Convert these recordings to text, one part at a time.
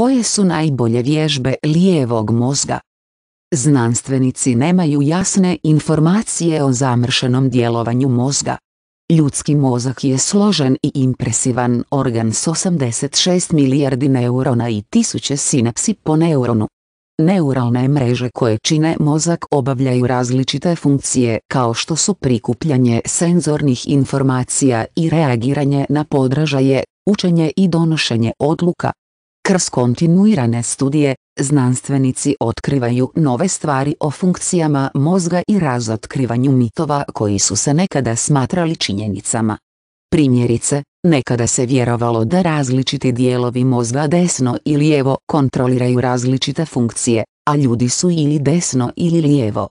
Koje su najbolje vježbe lijevog mozga? Znanstvenici nemaju jasne informacije o zamršenom djelovanju mozga. Ljudski mozak je složen i impresivan organ s 86 milijardi neurona i tisuće sinapsi po neuronu. Neuralne mreže koje čine mozak obavljaju različite funkcije kao što su prikupljanje senzornih informacija i reagiranje na podražaje, učenje i donošenje odluka. Kroz kontinuirane studije, znanstvenici otkrivaju nove stvari o funkcijama mozga i razotkrivanju mitova koji su se nekada smatrali činjenicama. Primjerice, nekada se vjerovalo da različiti dijelovi mozga desno i lijevo kontroliraju različite funkcije, a ljudi su ili desno ili lijevo.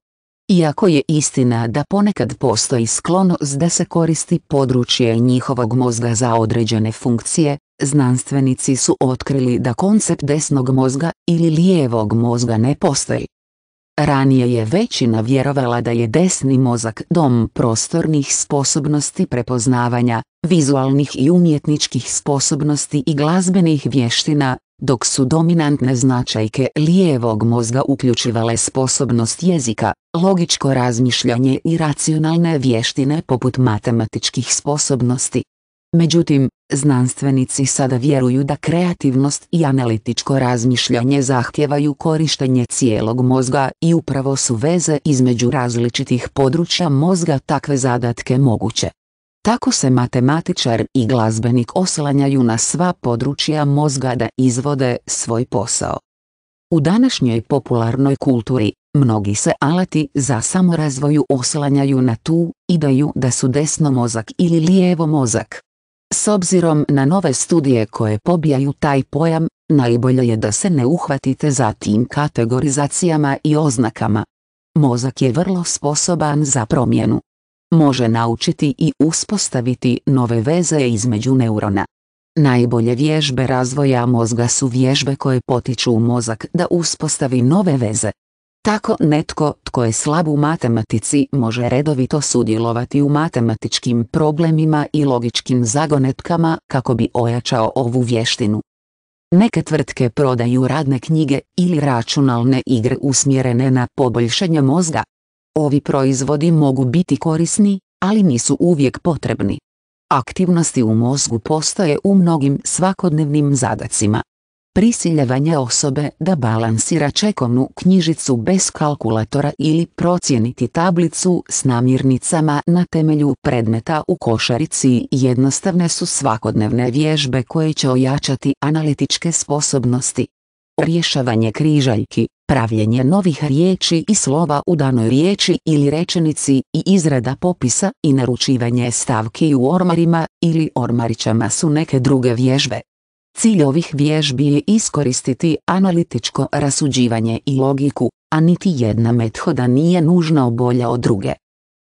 Iako je istina da ponekad postoji sklonost da se koristi područje njihovog mozga za određene funkcije, Znanstvenici su otkrili da koncept desnog mozga ili lijevog mozga ne postoji. Ranije je većina vjerovala da je desni mozak dom prostornih sposobnosti prepoznavanja, vizualnih i umjetničkih sposobnosti i glazbenih vještina, dok su dominantne značajke lijevog mozga uključivale sposobnost jezika, logičko razmišljanje i racionalne vještine poput matematičkih sposobnosti. Međutim, znanstvenici sada vjeruju da kreativnost i analitičko razmišljanje zahtijevaju korištenje cijelog mozga i upravo su veze između različitih područja mozga takve zadatke moguće. Tako se matematičar i glazbenik oslanjaju na sva područja mozga da izvode svoj posao. U današnjoj popularnoj kulturi, mnogi se alati za samorazvoju oslanjaju na tu ideju da su desno mozak ili lijevo mozak. S obzirom na nove studije koje pobijaju taj pojam, najbolje je da se ne uhvatite za tim kategorizacijama i oznakama. Mozak je vrlo sposoban za promjenu. Može naučiti i uspostaviti nove veze između neurona. Najbolje vježbe razvoja mozga su vježbe koje potiču mozak da uspostavi nove veze. Tako netko tko je slab u matematici može redovito sudjelovati u matematičkim problemima i logičkim zagonetkama kako bi ojačao ovu vještinu. Neke tvrtke prodaju radne knjige ili računalne igre usmjerene na poboljšanje mozga. Ovi proizvodi mogu biti korisni, ali nisu uvijek potrebni. Aktivnosti u mozgu postoje u mnogim svakodnevnim zadacima. Prisiljevanje osobe da balansira čekovnu knjižicu bez kalkulatora ili procijeniti tablicu s namirnicama na temelju predmeta u košarici jednostavne su svakodnevne vježbe koje će ojačati analitičke sposobnosti. Rješavanje križaljki, pravljenje novih riječi i slova u danoj riječi ili rečenici i izrada popisa i naručivanje stavki u ormarima ili ormarićama su neke druge vježbe. Cilj ovih vježbi je iskoristiti analitičko rasuđivanje i logiku, a niti jedna methoda nije nužna bolja od druge.